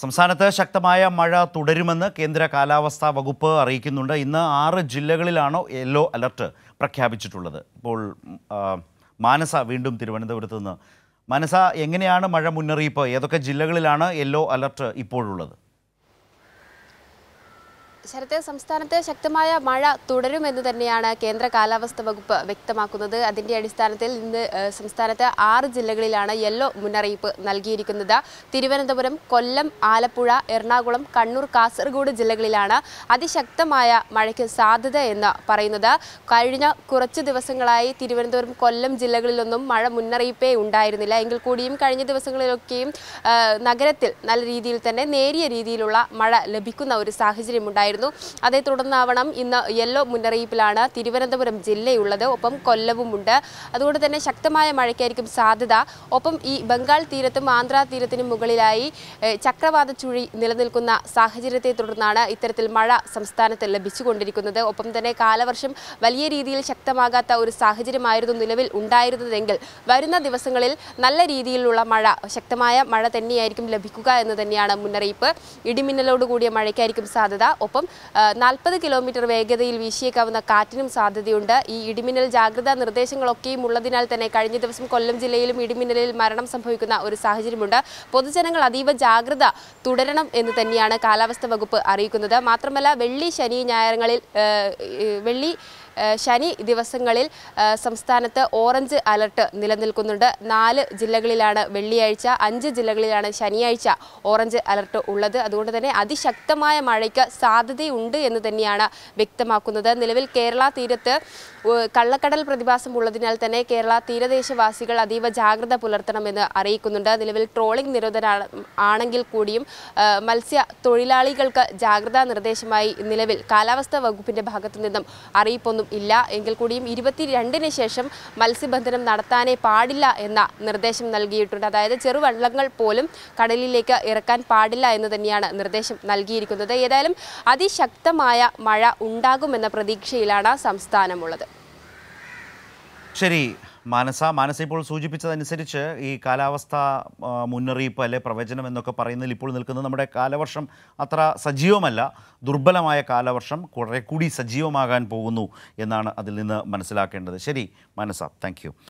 സംസ്ഥാനത്ത് ശക്തമായ മഴ തുടരുമെന്ന് കേന്ദ്ര കാലാവസ്ഥാ വകുപ്പ് അറിയിക്കുന്നുണ്ട് ഇന്ന് ആറ് ജില്ലകളിലാണോ യെല്ലോ അലർട്ട് പ്രഖ്യാപിച്ചിട്ടുള്ളത് ഇപ്പോൾ മാനസ വീണ്ടും തിരുവനന്തപുരത്ത് നിന്ന് മാനസ എങ്ങനെയാണ് മഴ മുന്നറിയിപ്പ് ഏതൊക്കെ ജില്ലകളിലാണ് യെല്ലോ അലർട്ട് ഇപ്പോഴുള്ളത് ശരത് സംസ്ഥാനത്ത് ശക്തമായ മഴ തുടരുമെന്ന് തന്നെയാണ് കേന്ദ്ര കാലാവസ്ഥ വകുപ്പ് വ്യക്തമാക്കുന്നത് അതിന്റെ അടിസ്ഥാനത്തിൽ ഇന്ന് സംസ്ഥാനത്ത് ആറ് ജില്ലകളിലാണ് യെല്ലോ മുന്നറിയിപ്പ് നൽകിയിരിക്കുന്നത് തിരുവനന്തപുരം കൊല്ലം ആലപ്പുഴ എറണാകുളം കണ്ണൂർ കാസർഗോഡ് ജില്ലകളിലാണ് അതിശക്തമായ മഴയ്ക്ക് സാധ്യത എന്ന് പറയുന്നത് കഴിഞ്ഞ കുറച്ച് ദിവസങ്ങളായി തിരുവനന്തപുരം കൊല്ലം ജില്ലകളിലൊന്നും മഴ മുന്നറിയിപ്പേ ഉണ്ടായിരുന്നില്ല എങ്കിൽ കൂടിയും കഴിഞ്ഞ ദിവസങ്ങളിലൊക്കെയും നഗരത്തിൽ നല്ല രീതിയിൽ തന്നെ നേരിയ രീതിയിലുള്ള മഴ ലഭിക്കുന്ന ഒരു സാഹചര്യമുണ്ടായിരുന്നു ഉണ്ടായിരുന്നു അതേ തുടർന്നാവണം ഇന്ന് യെല്ലോ മുന്നറിയിപ്പിലാണ് തിരുവനന്തപുരം ജില്ലയുള്ളത് ഒപ്പം കൊല്ലവുമുണ്ട് അതുകൊണ്ട് തന്നെ ശക്തമായ മഴയ്ക്കായിരിക്കും സാധ്യത ഒപ്പം ഈ ബംഗാൾ തീരത്തും ആന്ധ്രാ തീരത്തിനും മുകളിലായി ചക്രവാത ചുഴി നിലനിൽക്കുന്ന സാഹചര്യത്തെ തുടർന്നാണ് ഇത്തരത്തിൽ മഴ സംസ്ഥാനത്ത് ലഭിച്ചുകൊണ്ടിരിക്കുന്നത് ഒപ്പം തന്നെ കാലവർഷം വലിയ രീതിയിൽ ശക്തമാകാത്ത ഒരു സാഹചര്യമായിരുന്നു നിലവിൽ ഉണ്ടായിരുന്നതെങ്കിൽ വരുന്ന ദിവസങ്ങളിൽ നല്ല രീതിയിലുള്ള മഴ ശക്തമായ മഴ തന്നെയായിരിക്കും ലഭിക്കുക എന്ന് തന്നെയാണ് മുന്നറിയിപ്പ് ഇടിമിന്നലോടുകൂടിയ മഴയ്ക്കായിരിക്കും സാധ്യത ഒപ്പം നിന്നും നാൽപ്പത് കിലോമീറ്റർ വേഗതയിൽ വീശിയേക്കാവുന്ന കാറ്റിനും സാധ്യതയുണ്ട് ഈ ഇടിമിന്നൽ ജാഗ്രതാ നിർദ്ദേശങ്ങളൊക്കെയും ഉള്ളതിനാൽ തന്നെ കഴിഞ്ഞ ദിവസം കൊല്ലം ജില്ലയിലും ഇടിമിന്നലിൽ മരണം സംഭവിക്കുന്ന ഒരു സാഹചര്യമുണ്ട് പൊതുജനങ്ങൾ അതീവ ജാഗ്രത തുടരണം എന്ന് തന്നെയാണ് കാലാവസ്ഥാ വകുപ്പ് അറിയിക്കുന്നത് മാത്രമല്ല വെള്ളി ശനി ഞായറങ്ങളിൽ വെള്ളി ശനി ദിവസങ്ങളിൽ സംസ്ഥാനത്ത് ഓറഞ്ച് അലർട്ട് നിലനിൽക്കുന്നുണ്ട് നാല് ജില്ലകളിലാണ് വെള്ളിയാഴ്ച അഞ്ച് ജില്ലകളിലാണ് ശനിയാഴ്ച ഓറഞ്ച് അലർട്ട് ഉള്ളത് അതുകൊണ്ട് തന്നെ അതിശക്തമായ മഴയ്ക്ക് സാധ്യതയുണ്ട് എന്ന് തന്നെയാണ് വ്യക്തമാക്കുന്നത് നിലവിൽ കേരള തീരത്ത് കള്ളക്കടൽ പ്രതിഭാസം ഉള്ളതിനാൽ തന്നെ കേരള തീരദേശവാസികൾ അതീവ ജാഗ്രത പുലർത്തണമെന്ന് അറിയിക്കുന്നുണ്ട് നിലവിൽ ട്രോളിംഗ് നിരോധന ആണെങ്കിൽ കൂടിയും മത്സ്യ തൊഴിലാളികൾക്ക് ജാഗ്രതാ നിർദ്ദേശമായി നിലവിൽ കാലാവസ്ഥാ വകുപ്പിന്റെ ഭാഗത്തു നിന്നും അറിയിപ്പൊന്നും ഒന്നും ഇല്ല എങ്കിൽ കൂടിയും ഇരുപത്തിരണ്ടിന് ശേഷം മത്സ്യബന്ധനം നടത്താനേ പാടില്ല എന്ന നിർദ്ദേശം നൽകിയിട്ടുണ്ട് അതായത് ചെറുവള്ളങ്ങൾ പോലും കടലിലേക്ക് ഇറക്കാൻ പാടില്ല എന്ന് തന്നെയാണ് നിർദ്ദേശം നൽകിയിരിക്കുന്നത് ഏതായാലും അതിശക്തമായ മഴ ഉണ്ടാകുമെന്ന പ്രതീക്ഷയിലാണ് സംസ്ഥാനമുള്ളത് ശരി മാനസ മാനസ ഇപ്പോൾ സൂചിപ്പിച്ചതനുസരിച്ച് ഈ കാലാവസ്ഥ മുന്നറിയിപ്പ് അല്ലെ പ്രവചനം എന്നൊക്കെ പറയുന്നതിൽ ഇപ്പോൾ നിൽക്കുന്നത് നമ്മുടെ കാലവർഷം അത്ര സജീവമല്ല ദുർബലമായ കാലവർഷം കുറെ കൂടി സജീവമാകാൻ പോകുന്നു എന്നാണ് അതിൽ നിന്ന് മനസ്സിലാക്കേണ്ടത് ശരി മാനസ താങ്ക്